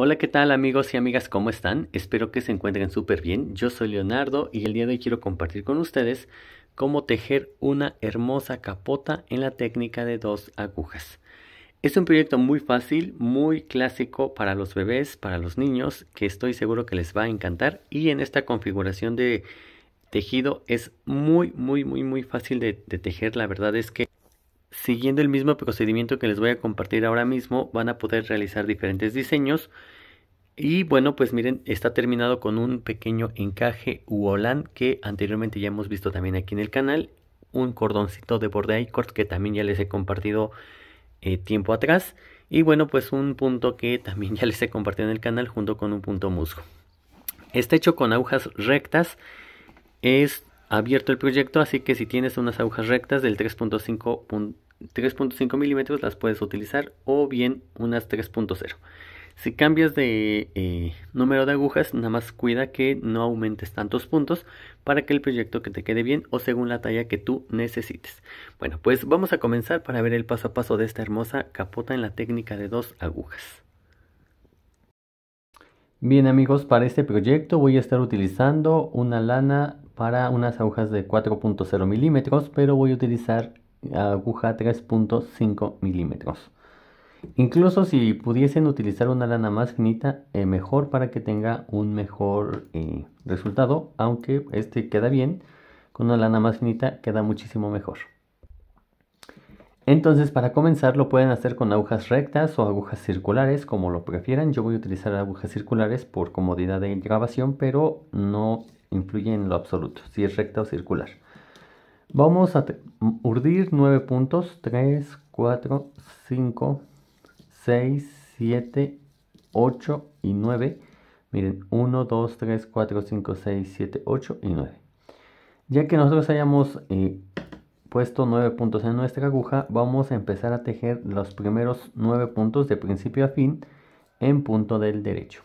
Hola, ¿qué tal amigos y amigas? ¿Cómo están? Espero que se encuentren súper bien. Yo soy Leonardo y el día de hoy quiero compartir con ustedes cómo tejer una hermosa capota en la técnica de dos agujas. Es un proyecto muy fácil, muy clásico para los bebés, para los niños, que estoy seguro que les va a encantar y en esta configuración de tejido es muy, muy, muy, muy fácil de, de tejer. La verdad es que Siguiendo el mismo procedimiento que les voy a compartir ahora mismo, van a poder realizar diferentes diseños. Y bueno, pues miren, está terminado con un pequeño encaje uolán que anteriormente ya hemos visto también aquí en el canal. Un cordoncito de borde y que también ya les he compartido eh, tiempo atrás. Y bueno, pues un punto que también ya les he compartido en el canal junto con un punto musgo. Está hecho con agujas rectas. Es abierto el proyecto, así que si tienes unas agujas rectas del 3.5 milímetros las puedes utilizar o bien unas 3.0. Si cambias de eh, número de agujas, nada más cuida que no aumentes tantos puntos para que el proyecto que te quede bien o según la talla que tú necesites. Bueno, pues vamos a comenzar para ver el paso a paso de esta hermosa capota en la técnica de dos agujas. Bien amigos, para este proyecto voy a estar utilizando una lana para unas agujas de 4.0 milímetros, pero voy a utilizar aguja 3.5 milímetros. Incluso si pudiesen utilizar una lana más finita, eh, mejor para que tenga un mejor eh, resultado, aunque este queda bien, con una lana más finita queda muchísimo mejor. Entonces para comenzar lo pueden hacer con agujas rectas o agujas circulares, como lo prefieran. Yo voy a utilizar agujas circulares por comodidad de grabación, pero no influye en lo absoluto, si es recta o circular. Vamos a urdir 9 puntos, 3, 4, 5, 6, 7, 8 y 9. Miren, 1, 2, 3, 4, 5, 6, 7, 8 y 9. Ya que nosotros hayamos eh, puesto 9 puntos en nuestra aguja, vamos a empezar a tejer los primeros 9 puntos de principio a fin en punto del derecho.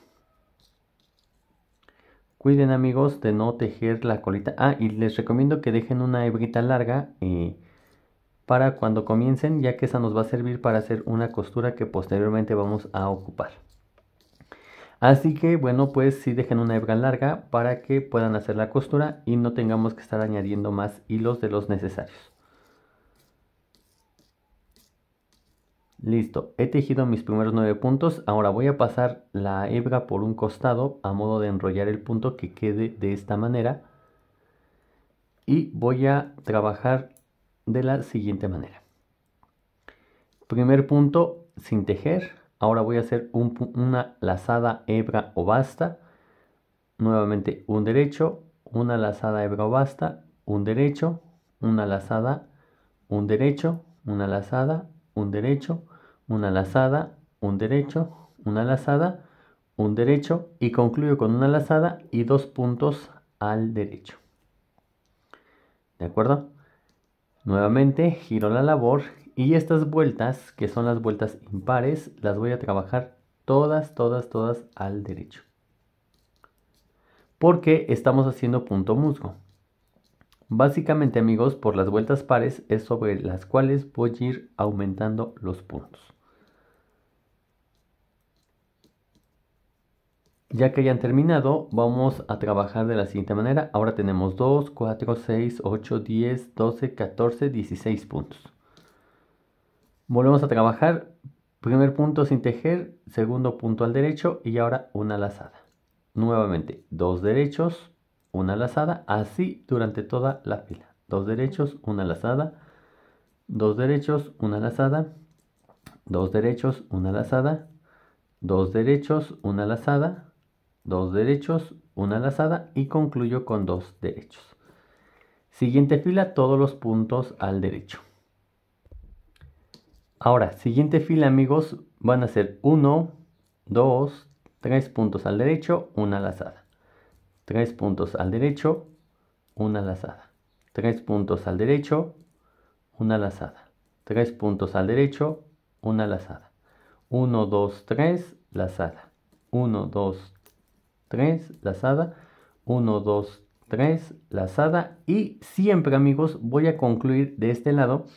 Cuiden amigos de no tejer la colita. Ah, y les recomiendo que dejen una hebrita larga eh, para cuando comiencen, ya que esa nos va a servir para hacer una costura que posteriormente vamos a ocupar. Así que bueno, pues sí dejen una hebra larga para que puedan hacer la costura y no tengamos que estar añadiendo más hilos de los necesarios. Listo, he tejido mis primeros nueve puntos. Ahora voy a pasar la hebra por un costado a modo de enrollar el punto que quede de esta manera. Y voy a trabajar de la siguiente manera. Primer punto sin tejer. Ahora voy a hacer una lazada hebra o basta. Nuevamente un derecho, una lazada hebra o basta, un derecho, una lazada, un derecho, una lazada, un derecho, una lazada, un derecho, una lazada, un derecho y concluyo con una lazada y dos puntos al derecho. ¿De acuerdo? Nuevamente giro la labor y estas vueltas, que son las vueltas impares, las voy a trabajar todas, todas, todas al derecho. Porque estamos haciendo punto musgo. Básicamente amigos, por las vueltas pares es sobre las cuales voy a ir aumentando los puntos. Ya que hayan terminado, vamos a trabajar de la siguiente manera. Ahora tenemos 2, 4, 6, 8, 10, 12, 14, 16 puntos. Volvemos a trabajar. Primer punto sin tejer, segundo punto al derecho y ahora una lazada. Nuevamente, dos derechos, una lazada, así durante toda la fila. Dos derechos, una lazada, dos derechos, una lazada, dos derechos, una lazada, dos derechos, una lazada dos derechos, una lazada y concluyo con dos derechos. Siguiente fila, todos los puntos al derecho. Ahora, siguiente fila amigos, van a ser 1, 2, 3 puntos al derecho, una lazada. 3 puntos al derecho, una lazada. 3 puntos al derecho, una lazada. 3 puntos al derecho, una lazada. 1, 2, 3, lazada. 1, 2, 3 3, lazada, 1, 2, 3, lazada y siempre amigos voy a concluir de este lado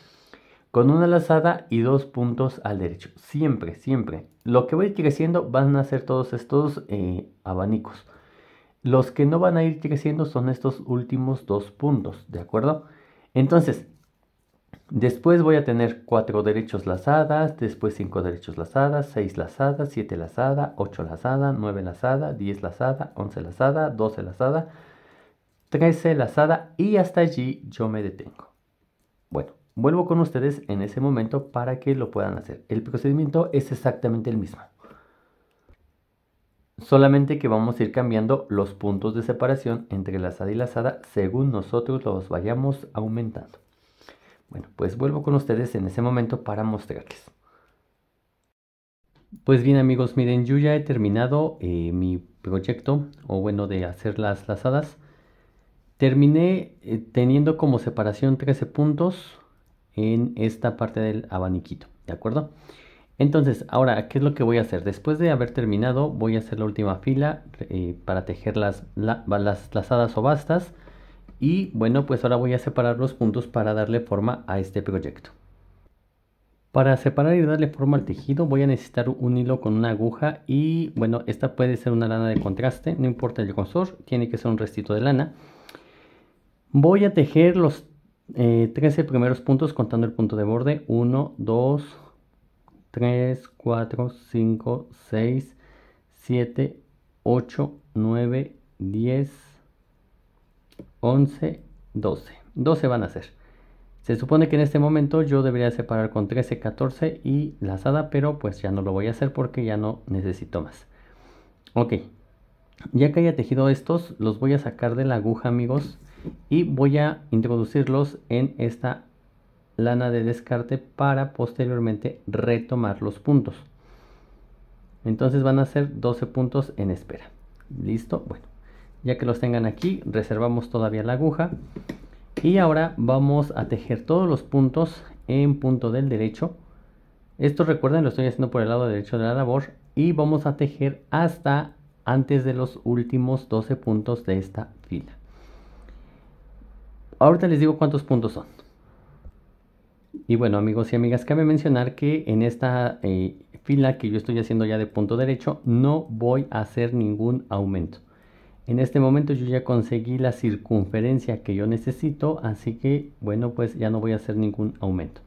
con una lazada y dos puntos al derecho. Siempre, siempre. Lo que voy a ir creciendo van a ser todos estos eh, abanicos. Los que no van a ir creciendo son estos últimos dos puntos, ¿de acuerdo? Entonces, Después voy a tener 4 derechos lazadas, después 5 derechos lazadas, 6 lazadas, 7 lazada, 8 lazada, 9 lazada, 10 lazada, 11 lazada, 12 lazada, 13 lazada y hasta allí yo me detengo. Bueno, vuelvo con ustedes en ese momento para que lo puedan hacer. El procedimiento es exactamente el mismo. Solamente que vamos a ir cambiando los puntos de separación entre lazada y lazada según nosotros los vayamos aumentando. Bueno, pues vuelvo con ustedes en ese momento para mostrarles. Pues bien amigos, miren, yo ya he terminado eh, mi proyecto, o bueno, de hacer las lazadas. Terminé eh, teniendo como separación 13 puntos en esta parte del abaniquito, ¿de acuerdo? Entonces, ahora, ¿qué es lo que voy a hacer? Después de haber terminado, voy a hacer la última fila eh, para tejer las, las lazadas o bastas y bueno, pues ahora voy a separar los puntos para darle forma a este proyecto. Para separar y darle forma al tejido voy a necesitar un hilo con una aguja y bueno, esta puede ser una lana de contraste, no importa el grosor, tiene que ser un restito de lana. Voy a tejer los 13 eh, primeros puntos contando el punto de borde, 1, 2, 3, 4, 5, 6, 7, 8, 9, 10, 11, 12. 12 van a ser. Se supone que en este momento yo debería separar con 13, 14 y lazada, pero pues ya no lo voy a hacer porque ya no necesito más. Ok, ya que haya tejido estos, los voy a sacar de la aguja, amigos, y voy a introducirlos en esta lana de descarte para posteriormente retomar los puntos. Entonces van a ser 12 puntos en espera. ¿Listo? Bueno ya que los tengan aquí reservamos todavía la aguja y ahora vamos a tejer todos los puntos en punto del derecho esto recuerden lo estoy haciendo por el lado derecho de la labor y vamos a tejer hasta antes de los últimos 12 puntos de esta fila ahorita les digo cuántos puntos son y bueno amigos y amigas cabe mencionar que en esta eh, fila que yo estoy haciendo ya de punto derecho no voy a hacer ningún aumento en este momento yo ya conseguí la circunferencia que yo necesito, así que bueno, pues ya no voy a hacer ningún aumento.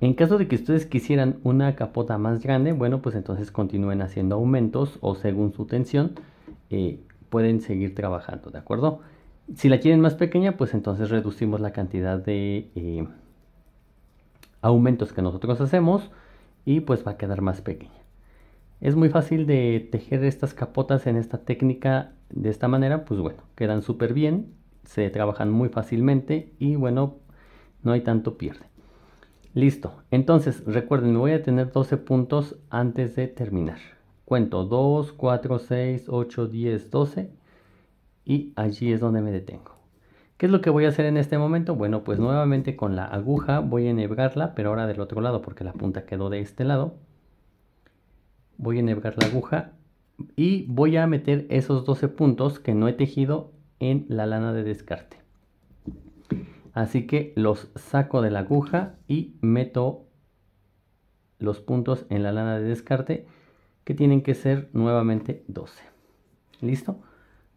En caso de que ustedes quisieran una capota más grande, bueno, pues entonces continúen haciendo aumentos o según su tensión eh, pueden seguir trabajando, ¿de acuerdo? Si la quieren más pequeña, pues entonces reducimos la cantidad de eh, aumentos que nosotros hacemos y pues va a quedar más pequeña. Es muy fácil de tejer estas capotas en esta técnica de esta manera, pues bueno, quedan súper bien, se trabajan muy fácilmente y bueno, no hay tanto pierde. Listo, entonces recuerden, voy a tener 12 puntos antes de terminar. Cuento 2, 4, 6, 8, 10, 12 y allí es donde me detengo. ¿Qué es lo que voy a hacer en este momento? Bueno, pues nuevamente con la aguja voy a enhebrarla, pero ahora del otro lado porque la punta quedó de este lado. Voy a enhebrar la aguja y voy a meter esos 12 puntos que no he tejido en la lana de descarte así que los saco de la aguja y meto los puntos en la lana de descarte que tienen que ser nuevamente 12 listo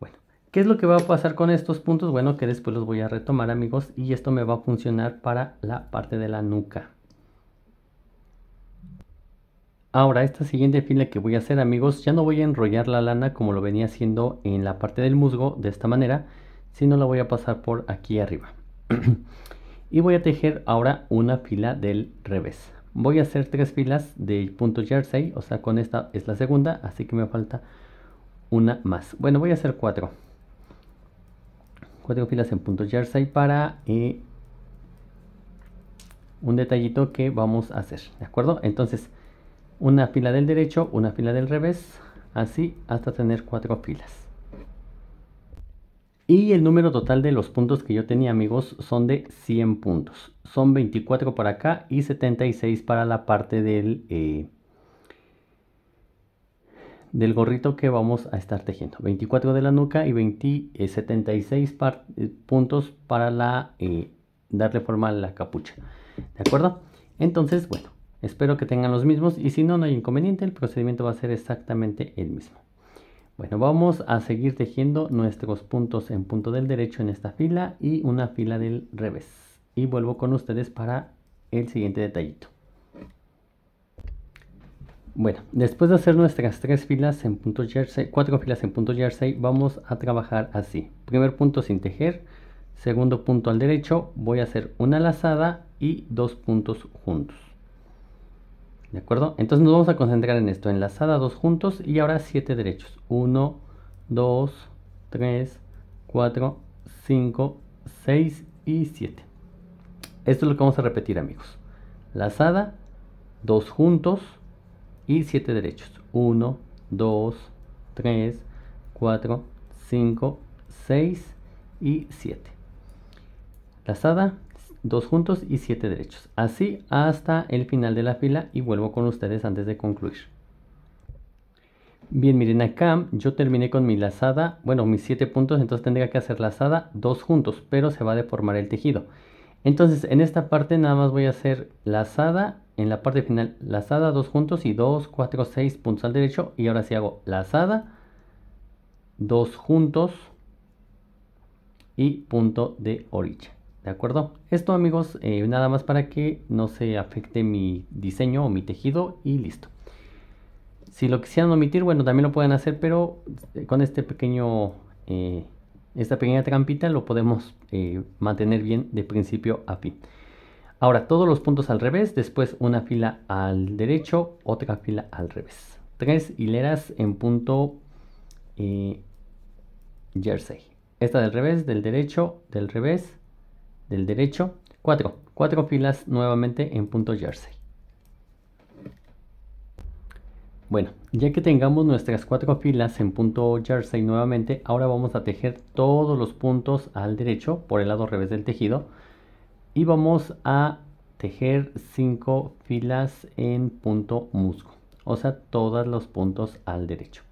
bueno qué es lo que va a pasar con estos puntos bueno que después los voy a retomar amigos y esto me va a funcionar para la parte de la nuca Ahora, esta siguiente fila que voy a hacer, amigos, ya no voy a enrollar la lana como lo venía haciendo en la parte del musgo, de esta manera, sino la voy a pasar por aquí arriba. y voy a tejer ahora una fila del revés. Voy a hacer tres filas de punto jersey, o sea, con esta es la segunda, así que me falta una más. Bueno, voy a hacer cuatro. Cuatro filas en punto jersey para eh, un detallito que vamos a hacer, ¿de acuerdo? Entonces una fila del derecho, una fila del revés, así hasta tener cuatro filas. Y el número total de los puntos que yo tenía amigos son de 100 puntos. Son 24 para acá y 76 para la parte del, eh, del gorrito que vamos a estar tejiendo. 24 de la nuca y 20, 76 eh, eh, puntos para darle forma a la capucha. ¿De acuerdo? Entonces, bueno, Espero que tengan los mismos y si no, no hay inconveniente, el procedimiento va a ser exactamente el mismo. Bueno, vamos a seguir tejiendo nuestros puntos en punto del derecho en esta fila y una fila del revés. Y vuelvo con ustedes para el siguiente detallito. Bueno, después de hacer nuestras tres filas en punto jersey, cuatro filas en punto jersey, vamos a trabajar así. Primer punto sin tejer, segundo punto al derecho, voy a hacer una lazada y dos puntos juntos. ¿De acuerdo? Entonces nos vamos a concentrar en esto. Enlazada dos juntos y ahora siete derechos. 1, 2, 3, 4, 5, 6 y 7. Esto es lo que vamos a repetir amigos. Lazada, dos juntos y siete derechos. 1, 2, 3, 4, 5, 6 y 7. Lazada, Dos juntos y siete derechos. Así hasta el final de la fila y vuelvo con ustedes antes de concluir. Bien, miren acá yo terminé con mi lazada, bueno, mis siete puntos, entonces tendría que hacer lazada dos juntos, pero se va a deformar el tejido. Entonces en esta parte nada más voy a hacer lazada, en la parte final lazada dos juntos y dos, cuatro, seis puntos al derecho y ahora si hago lazada dos juntos y punto de orilla acuerdo? Esto amigos, eh, nada más para que no se afecte mi diseño o mi tejido y listo. Si lo quisieran omitir, bueno, también lo pueden hacer, pero eh, con este pequeño, eh, esta pequeña trampita lo podemos mantener bien de principio a fin. Ahora, todos los puntos al revés, después una fila al derecho, otra fila al revés. Tres hileras en punto jersey. Esta del revés, del derecho, del revés, del derecho. cuatro. 4 filas nuevamente en punto jersey. Bueno, ya que tengamos nuestras cuatro filas en punto jersey nuevamente, ahora vamos a tejer todos los puntos al derecho por el lado revés del tejido y vamos a tejer cinco filas en punto musgo, o sea, todos los puntos al derecho.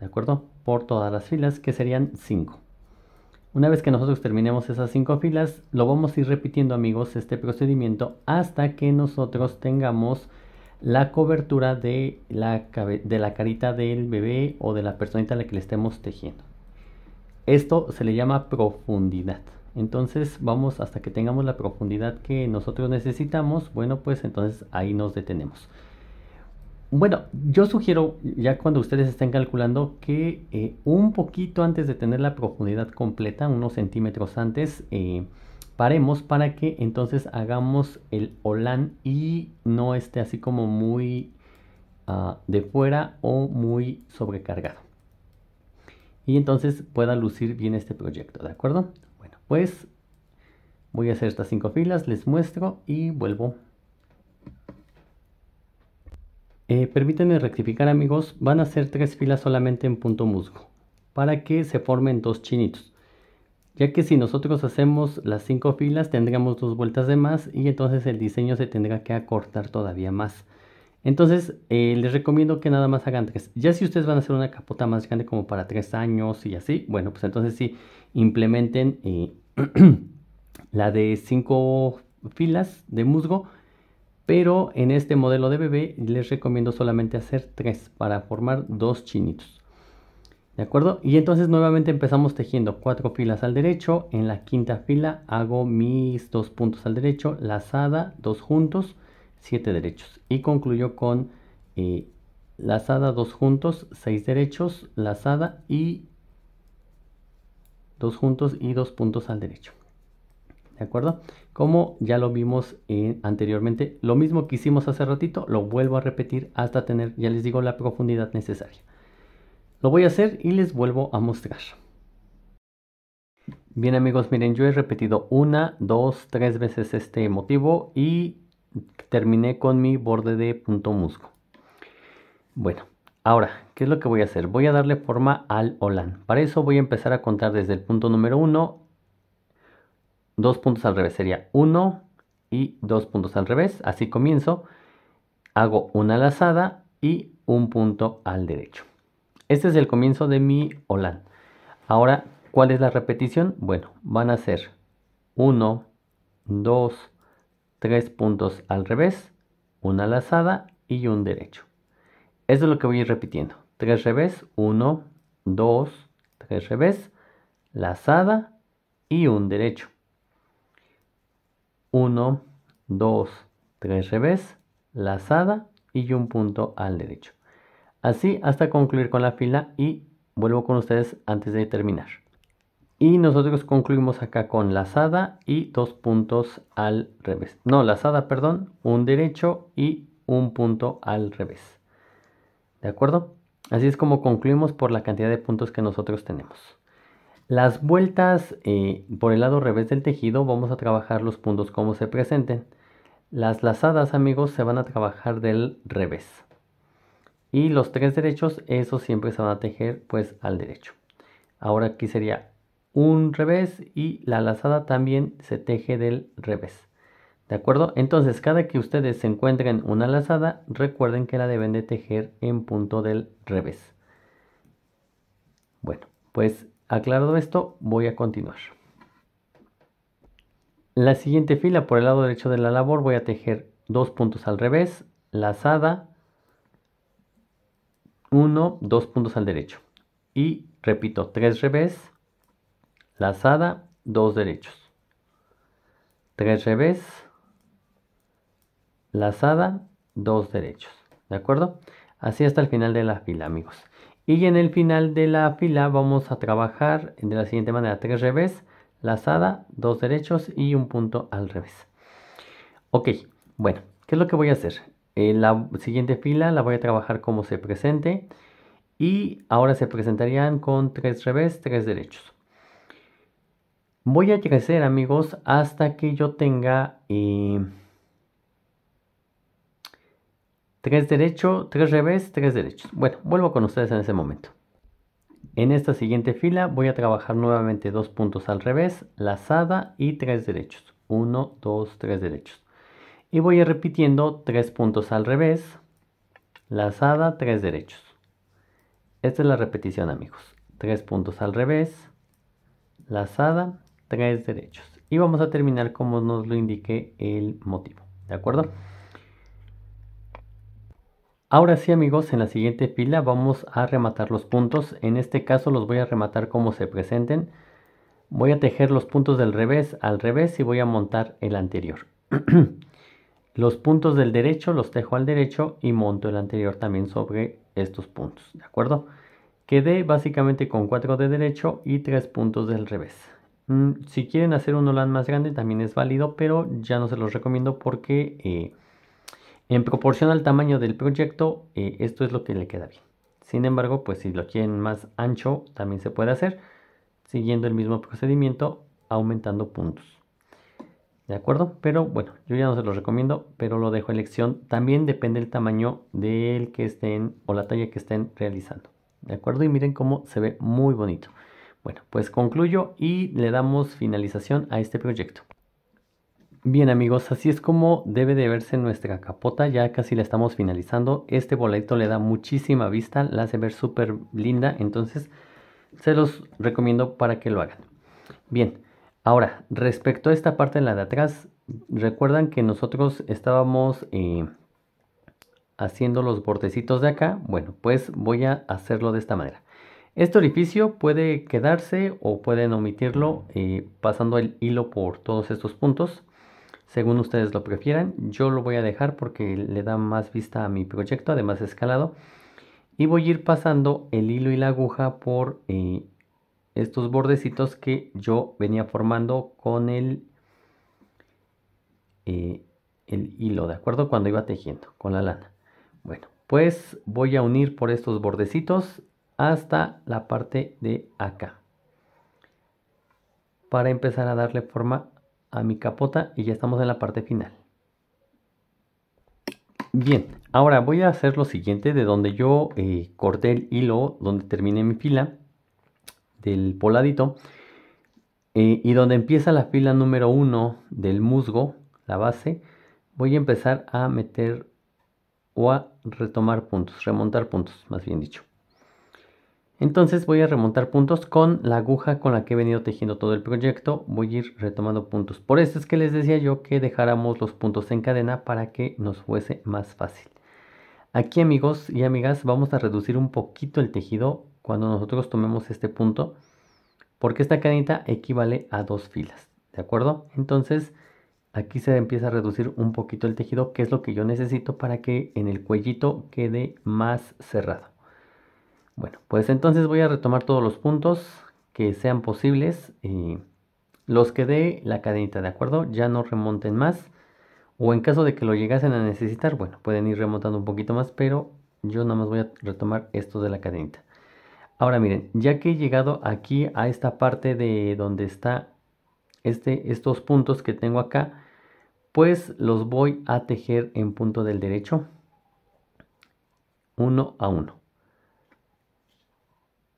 ¿De acuerdo? Por todas las filas que serían cinco. Una vez que nosotros terminemos esas cinco filas, lo vamos a ir repitiendo amigos este procedimiento hasta que nosotros tengamos la cobertura de la, de la carita del bebé o de la personita a la que le estemos tejiendo. Esto se le llama profundidad. Entonces vamos hasta que tengamos la profundidad que nosotros necesitamos. Bueno, pues entonces ahí nos detenemos. Bueno, yo sugiero, ya cuando ustedes estén calculando, que eh, un poquito antes de tener la profundidad completa, unos centímetros antes, eh, paremos para que entonces hagamos el holán y no esté así como muy ah, de fuera o muy sobrecargado. Y entonces pueda lucir bien este proyecto, ¿de acuerdo? Bueno, pues voy a hacer estas cinco filas, les muestro y vuelvo. Eh, permítanme rectificar amigos, van a ser tres filas solamente en punto musgo, para que se formen dos chinitos. Ya que si nosotros hacemos las cinco filas tendríamos dos vueltas de más y entonces el diseño se tendrá que acortar todavía más. Entonces eh, les recomiendo que nada más hagan tres. Ya si ustedes van a hacer una capota más grande como para tres años y así, bueno pues entonces si implementen eh, la de cinco filas de musgo pero en este modelo de bebé les recomiendo solamente hacer tres para formar dos chinitos. ¿De acuerdo? Y entonces nuevamente empezamos tejiendo cuatro filas al derecho. En la quinta fila hago mis dos puntos al derecho, lazada, dos juntos, siete derechos. Y concluyo con eh, lazada, dos juntos, seis derechos, lazada y dos juntos y dos puntos al derecho. ¿de acuerdo? Como ya lo vimos eh, anteriormente, lo mismo que hicimos hace ratito, lo vuelvo a repetir hasta tener, ya les digo, la profundidad necesaria. Lo voy a hacer y les vuelvo a mostrar. Bien amigos, miren, yo he repetido una, dos, tres veces este motivo y terminé con mi borde de punto musgo. Bueno, ahora, ¿qué es lo que voy a hacer? Voy a darle forma al olán. Para eso voy a empezar a contar desde el punto número 1 Dos puntos al revés sería uno y dos puntos al revés. Así comienzo. Hago una lazada y un punto al derecho. Este es el comienzo de mi olán. Ahora, ¿cuál es la repetición? Bueno, van a ser uno, dos, tres puntos al revés, una lazada y un derecho. Eso es lo que voy a ir repitiendo. Tres revés, uno, dos, tres revés, lazada y un derecho. 1, 2, 3 revés, lazada y un punto al derecho. Así hasta concluir con la fila y vuelvo con ustedes antes de terminar. Y nosotros concluimos acá con lazada y dos puntos al revés. No, lazada, perdón, un derecho y un punto al revés. ¿De acuerdo? Así es como concluimos por la cantidad de puntos que nosotros tenemos. Las vueltas eh, por el lado revés del tejido vamos a trabajar los puntos como se presenten. Las lazadas, amigos, se van a trabajar del revés. Y los tres derechos, esos siempre se van a tejer pues al derecho. Ahora aquí sería un revés y la lazada también se teje del revés. ¿De acuerdo? Entonces, cada que ustedes se encuentren una lazada, recuerden que la deben de tejer en punto del revés. Bueno, pues Aclarado esto, voy a continuar. La siguiente fila por el lado derecho de la labor voy a tejer dos puntos al revés, lazada, uno, dos puntos al derecho. Y repito, tres revés, lazada, dos derechos. tres revés, lazada, dos derechos. ¿De acuerdo? Así hasta el final de la fila, amigos. Y en el final de la fila vamos a trabajar de la siguiente manera. Tres revés, lazada, dos derechos y un punto al revés. Ok, bueno, ¿qué es lo que voy a hacer? En eh, la siguiente fila la voy a trabajar como se presente. Y ahora se presentarían con tres revés, tres derechos. Voy a crecer amigos hasta que yo tenga... Eh, 3 derecho, tres revés, tres derechos. Bueno, vuelvo con ustedes en ese momento. En esta siguiente fila voy a trabajar nuevamente dos puntos al revés, lazada y tres derechos. 1, 2, 3 derechos. Y voy a repitiendo tres puntos al revés, lazada, tres derechos. Esta es la repetición amigos. Tres puntos al revés, lazada, tres derechos. Y vamos a terminar como nos lo indique el motivo. ¿De acuerdo? Ahora sí amigos, en la siguiente fila vamos a rematar los puntos. En este caso los voy a rematar como se presenten. Voy a tejer los puntos del revés al revés y voy a montar el anterior. los puntos del derecho los tejo al derecho y monto el anterior también sobre estos puntos. ¿De acuerdo? Quedé básicamente con 4 de derecho y 3 puntos del revés. Mm, si quieren hacer un Olan más grande también es válido, pero ya no se los recomiendo porque... Eh, en proporción al tamaño del proyecto, eh, esto es lo que le queda bien. Sin embargo, pues si lo quieren más ancho, también se puede hacer, siguiendo el mismo procedimiento, aumentando puntos. ¿De acuerdo? Pero bueno, yo ya no se los recomiendo, pero lo dejo a elección. También depende el tamaño del que estén o la talla que estén realizando. ¿De acuerdo? Y miren cómo se ve muy bonito. Bueno, pues concluyo y le damos finalización a este proyecto. Bien amigos, así es como debe de verse nuestra capota, ya casi la estamos finalizando. Este boleto le da muchísima vista, la hace ver súper linda, entonces se los recomiendo para que lo hagan. Bien, ahora, respecto a esta parte, la de atrás, recuerdan que nosotros estábamos eh, haciendo los bordecitos de acá. Bueno, pues voy a hacerlo de esta manera. Este orificio puede quedarse o pueden omitirlo eh, pasando el hilo por todos estos puntos según ustedes lo prefieran. Yo lo voy a dejar porque le da más vista a mi proyecto, además escalado. Y voy a ir pasando el hilo y la aguja por eh, estos bordecitos que yo venía formando con el, eh, el hilo, ¿de acuerdo? Cuando iba tejiendo con la lana. Bueno, pues voy a unir por estos bordecitos hasta la parte de acá. Para empezar a darle forma a mi capota y ya estamos en la parte final. Bien, ahora voy a hacer lo siguiente de donde yo eh, corté el hilo, donde terminé mi fila del poladito eh, y donde empieza la fila número 1 del musgo, la base, voy a empezar a meter o a retomar puntos, remontar puntos, más bien dicho. Entonces voy a remontar puntos con la aguja con la que he venido tejiendo todo el proyecto. Voy a ir retomando puntos. Por eso es que les decía yo que dejáramos los puntos en cadena para que nos fuese más fácil. Aquí amigos y amigas vamos a reducir un poquito el tejido cuando nosotros tomemos este punto. Porque esta cadenita equivale a dos filas. ¿De acuerdo? Entonces aquí se empieza a reducir un poquito el tejido que es lo que yo necesito para que en el cuellito quede más cerrado. Bueno, pues entonces voy a retomar todos los puntos que sean posibles. y eh, los que dé la cadenita, ¿de acuerdo? Ya no remonten más. O en caso de que lo llegasen a necesitar, bueno, pueden ir remontando un poquito más, pero yo nada más voy a retomar estos de la cadenita. Ahora miren, ya que he llegado aquí a esta parte de donde está este, estos puntos que tengo acá, pues los voy a tejer en punto del derecho, uno a uno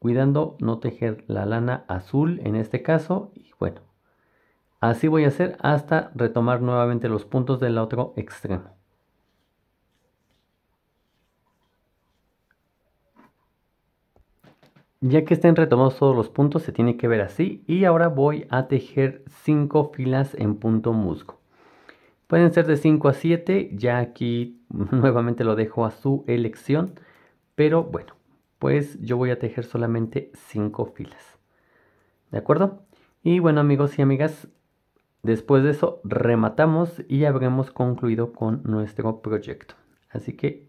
cuidando no tejer la lana azul en este caso y bueno así voy a hacer hasta retomar nuevamente los puntos del otro extremo ya que estén retomados todos los puntos se tiene que ver así y ahora voy a tejer 5 filas en punto musgo pueden ser de 5 a 7 ya aquí nuevamente lo dejo a su elección pero bueno pues yo voy a tejer solamente 5 filas. ¿De acuerdo? Y bueno amigos y amigas, después de eso rematamos y habremos concluido con nuestro proyecto. Así que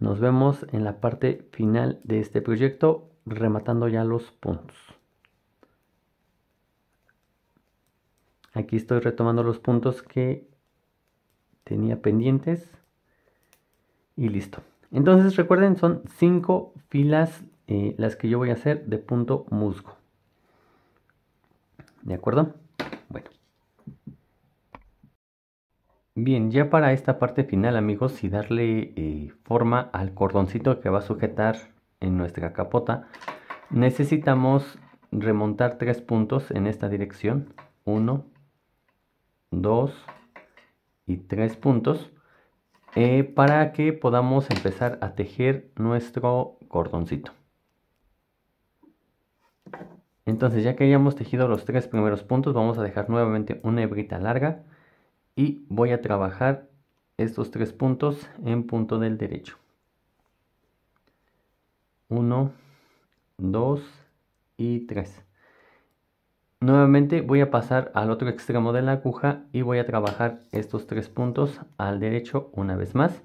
nos vemos en la parte final de este proyecto rematando ya los puntos. Aquí estoy retomando los puntos que tenía pendientes y listo. Entonces recuerden, son cinco filas eh, las que yo voy a hacer de punto musgo. ¿De acuerdo? Bueno. Bien, ya para esta parte final amigos, y darle eh, forma al cordoncito que va a sujetar en nuestra capota, necesitamos remontar tres puntos en esta dirección. 1, 2 y 3 puntos eh, para que podamos empezar a tejer nuestro cordoncito. Entonces ya que hayamos tejido los tres primeros puntos vamos a dejar nuevamente una hebrita larga y voy a trabajar estos tres puntos en punto del derecho. 1, 2 y 3. Nuevamente voy a pasar al otro extremo de la aguja y voy a trabajar estos tres puntos al derecho una vez más.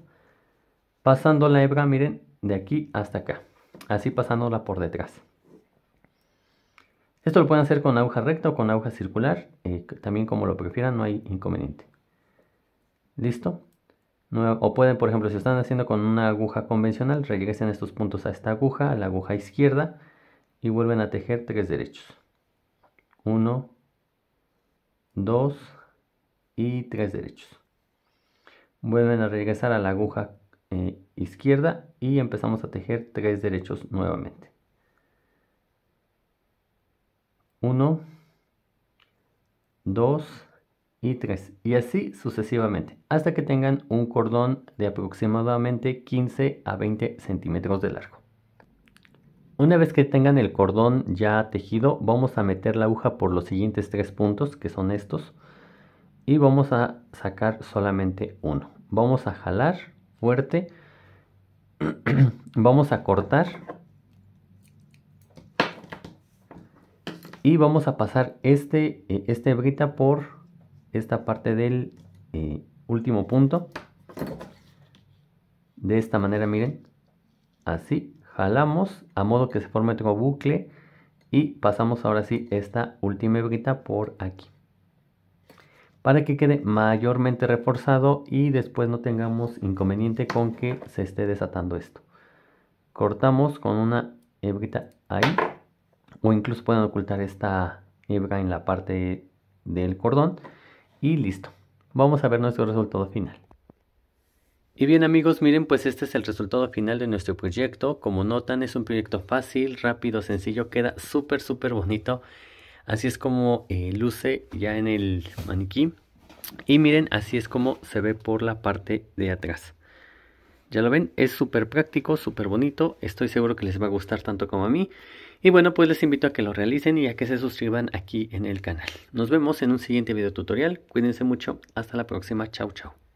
Pasando la hebra, miren, de aquí hasta acá. Así pasándola por detrás. Esto lo pueden hacer con aguja recta o con aguja circular. Eh, también como lo prefieran, no hay inconveniente. ¿Listo? O pueden, por ejemplo, si están haciendo con una aguja convencional, regresen estos puntos a esta aguja, a la aguja izquierda, y vuelven a tejer tres derechos. 1, 2 y 3 derechos. Vuelven a regresar a la aguja eh, izquierda y empezamos a tejer 3 derechos nuevamente. 1, 2 y 3 y así sucesivamente hasta que tengan un cordón de aproximadamente 15 a 20 centímetros de largo. Una vez que tengan el cordón ya tejido, vamos a meter la aguja por los siguientes tres puntos, que son estos, y vamos a sacar solamente uno. Vamos a jalar fuerte, vamos a cortar y vamos a pasar este, eh, este brita por esta parte del eh, último punto. De esta manera, miren, así jalamos a modo que se forme otro bucle y pasamos ahora sí esta última hebrita por aquí para que quede mayormente reforzado y después no tengamos inconveniente con que se esté desatando esto cortamos con una hebrita ahí o incluso pueden ocultar esta hebra en la parte del cordón y listo vamos a ver nuestro resultado final y bien amigos, miren pues este es el resultado final de nuestro proyecto. Como notan es un proyecto fácil, rápido, sencillo, queda súper súper bonito. Así es como eh, luce ya en el maniquí. Y miren, así es como se ve por la parte de atrás. Ya lo ven, es súper práctico, súper bonito. Estoy seguro que les va a gustar tanto como a mí. Y bueno, pues les invito a que lo realicen y a que se suscriban aquí en el canal. Nos vemos en un siguiente video tutorial. Cuídense mucho. Hasta la próxima. Chau, chau.